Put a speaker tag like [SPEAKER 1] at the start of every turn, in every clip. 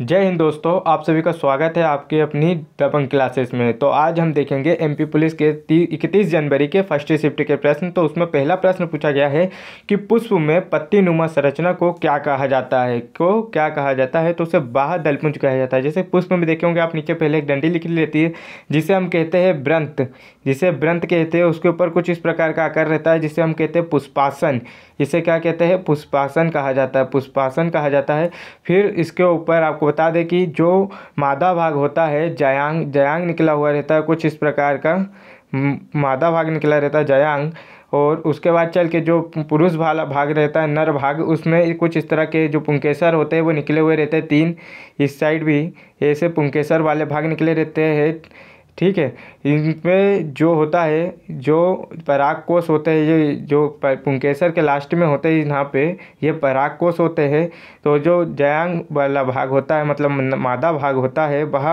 [SPEAKER 1] जय हिंद दोस्तों आप सभी का स्वागत है आपके अपनी दबंग क्लासेस में तो आज हम देखेंगे एमपी पुलिस के इकतीस जनवरी के फर्स्ट शिफ्ट के प्रश्न तो उसमें पहला प्रश्न पूछा गया है कि पुष्प में पत्ती नुमा संरचना को क्या कहा जाता है को क्या कहा जाता है तो उसे बाहर दलपुंज कहा जाता है जैसे पुष्प में देखे होंगे आप नीचे पहले एक डंडी लिख लेती है जिसे हम कहते हैं ब्रंत जिसे ब्रंत कहते हैं उसके ऊपर कुछ इस प्रकार का आकार रहता है जिसे हम कहते हैं पुष्पासन इसे क्या कहते हैं पुष्पासन कहा जाता है पुष्पासन कहा जाता है फिर इसके ऊपर आपको बता दें कि जो मादा भाग होता है जयांग जयांग निकला हुआ रहता है कुछ इस प्रकार का मादा भाग निकला रहता है जयांग और उसके बाद चल के जो पुरुष भाला भाग रहता है नर भाग उसमें कुछ इस तरह के जो पुंकेसर होते हैं वो निकले हुए रहते हैं तीन इस साइड भी ऐसे पुंकेसर वाले भाग निकले रहते हैं ठीक है इनमें जो होता है जो पराग कोष होते हैं ये जो पुंकेसर के लास्ट में होते हैं यहाँ पे ये कोष होते हैं तो जो जयांग वाला भाग होता है मतलब मादा भाग होता है वह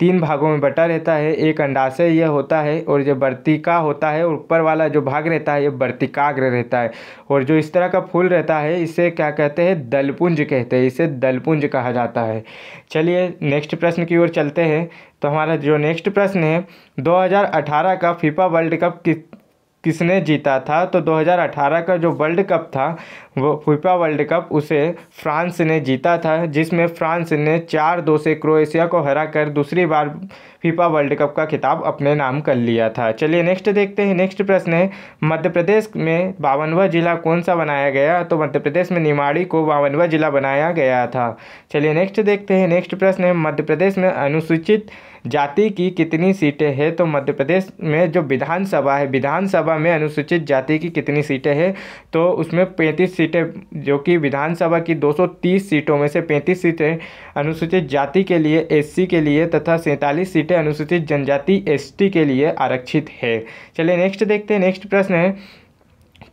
[SPEAKER 1] तीन भागों में बटा रहता है एक अंडाशय यह होता है और जो वर्तिका होता है ऊपर वाला जो भाग रहता है ये वर्तिकाग्र रहता है और जो इस तरह का फूल रहता है इसे क्या कहते हैं दलपुंज कहते हैं इसे दलपुंज कहा जाता है चलिए नेक्स्ट प्रश्न की ओर चलते हैं तो हमारा जो नेक्स्ट प्रश्न है 2018 का फीफा वर्ल्ड कप किस किसने जीता था तो 2018 का जो वर्ल्ड कप था वो फीफा वर्ल्ड कप उसे फ्रांस ने जीता था जिसमें फ्रांस ने चार दो से क्रोएशिया को हरा कर दूसरी बार फीफा वर्ल्ड कप का खिताब अपने नाम कर लिया था चलिए नेक्स्ट देखते हैं नेक्स्ट प्रश्न है मध्य प्रदेश में बावनवा जिला कौन सा बनाया गया तो मध्य प्रदेश में निमाड़ी को बावनवा जिला बनाया गया था चलिए नेक्स्ट देखते हैं नेक्स्ट प्रश्न है मध्य प्रदेश में अनुसूचित जाति की कितनी सीटें हैं तो मध्य प्रदेश में जो विधानसभा है विधानसभा में अनुसूचित जाति की कितनी सीटें हैं तो उसमें पैंतीस सीटें जो कि विधानसभा की 230 सीटों में से पैंतीस सीटें अनुसूचित जाति के लिए एससी के लिए तथा सैंतालीस सीटें अनुसूचित जनजाति एसटी के लिए आरक्षित है चलिए नेक्स्ट देखते हैं नेक्स्ट प्रश्न है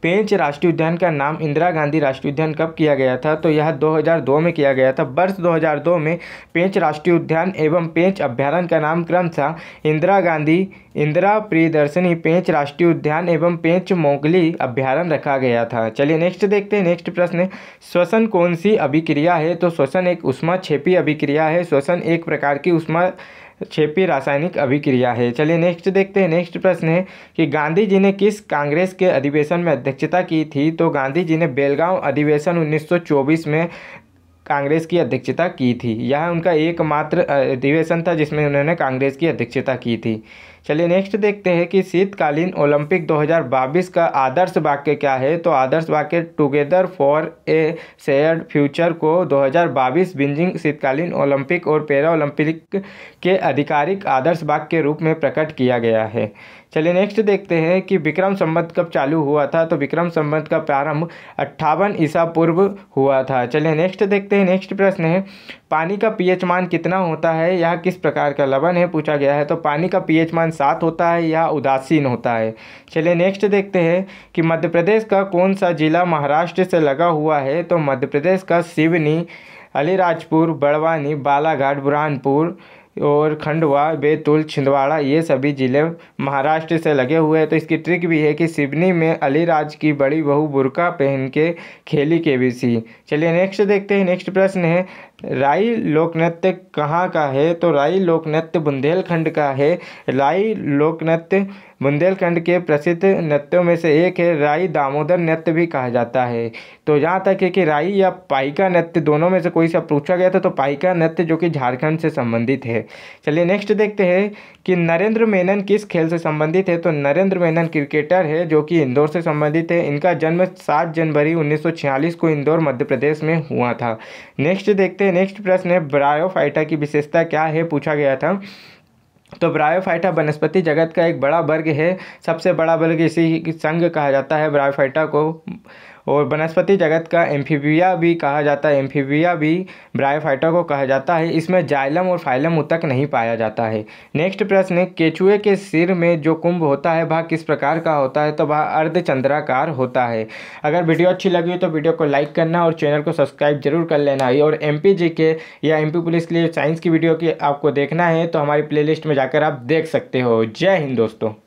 [SPEAKER 1] पेंच राष्ट्रीय उद्यान का नाम इंदिरा गांधी राष्ट्रीय उद्यान कब किया गया था तो यह 2002 में किया गया था वर्ष 2002 में पेंच राष्ट्रीय उद्यान एवं पेंच अभ्यारण का नाम क्रमशः इंदिरा गांधी इंदिरा प्रियदर्शनी पेंच राष्ट्रीय उद्यान एवं पेंच मोगली अभ्यारण रखा गया था चलिए नेक्स्ट देखते हैं नेक्स्ट प्रश्न श्वसन कौन सी अभिक्रिया है तो श्वसन एक उष्मा छेपी अभिक्रिया है श्वसन एक प्रकार की उष्मा छेपी रासायनिक अभिक्रिया है चलिए नेक्स्ट देखते हैं नेक्स्ट प्रश्न है कि गांधी जी ने किस कांग्रेस के अधिवेशन में अध्यक्षता की थी तो गांधी जी ने बेलगांव अधिवेशन उन्नीस में कांग्रेस की अध्यक्षता की थी यह उनका एकमात्र अधिवेशन था जिसमें उन्होंने कांग्रेस की अध्यक्षता की थी चलिए नेक्स्ट देखते हैं कि शीतकालीन ओलंपिक 2022 का आदर्श वाक्य क्या है तो आदर्श वाक्य together for a shared future को 2022 बीजिंग शीतकालीन ओलंपिक और पैरा ओलंपिक के आधिकारिक आदर्श वाक्य के रूप में प्रकट किया गया है चलिए नेक्स्ट देखते हैं कि विक्रम संबंध कब चालू हुआ था तो विक्रम संबंध का प्रारंभ अट्ठावन ईसा पूर्व हुआ था चलिए नेक्स्ट देखते हैं नेक्स्ट प्रश्न है पानी का पीएच मान कितना होता है यह किस प्रकार का लवण है पूछा गया है तो पानी का पीएच मान साथ होता है या उदासीन होता है चलिए नेक्स्ट देखते हैं कि मध्य प्रदेश का कौन सा ज़िला महाराष्ट्र से लगा हुआ है तो मध्य प्रदेश का सिवनी अलीराजपुर बड़वानी बालाघाट बुरहानपुर और खंडवा बैतूल छिंदवाड़ा ये सभी ज़िले महाराष्ट्र से लगे हुए हैं तो इसकी ट्रिक भी है कि सिवनी में अलीराज की बड़ी बहू बुरका पहन के खेली के भी सी चलिए नेक्स्ट देखते हैं नेक्स्ट प्रश्न है राई लोक नृत्य कहाँ का है तो राई लोक नृत्य बुंदेलखंड का है राई लोक नृत्य बुंदेलखंड के प्रसिद्ध नृत्यों में से एक है राई दामोदर नृत्य भी कहा जाता है तो यहाँ तक है कि राई या पाइका नृत्य दोनों में से कोई सा पूछा गया था तो पाइका नृत्य जो कि झारखंड से संबंधित है चलिए नेक्स्ट देखते हैं कि नरेंद्र मेनन किस खेल से संबंधित है तो नरेंद्र मेनन क्रिकेटर है जो कि इंदौर से संबंधित है इनका जन्म सात जनवरी उन्नीस को इंदौर मध्य प्रदेश में हुआ था नेक्स्ट देखते से नेक्स्ट प्रश्न है ब्रायोफाइटा की विशेषता क्या है पूछा गया था तो ब्रायोफाइटा वनस्पति जगत का एक बड़ा वर्ग है सबसे बड़ा वर्ग इसी संघ कहा जाता है ब्रायोफाइटा को और वनस्पति जगत का एम्फीबिया भी कहा जाता है एम्फीबिया भी ब्रायोफाइटा को कहा जाता है इसमें जाइलम और फाइलम उतक नहीं पाया जाता है नेक्स्ट प्रश्न केचुए के सिर में जो कुंभ होता है वह किस प्रकार का होता है तो वह अर्धचंद्राकार होता है अगर वीडियो अच्छी लगी हो तो वीडियो को लाइक करना और चैनल को सब्सक्राइब जरूर कर लेना और एम के या एम पुलिस के लिए साइंस की वीडियो की आपको देखना है तो हमारी प्ले में जाकर आप देख सकते हो जय हिंद दोस्तों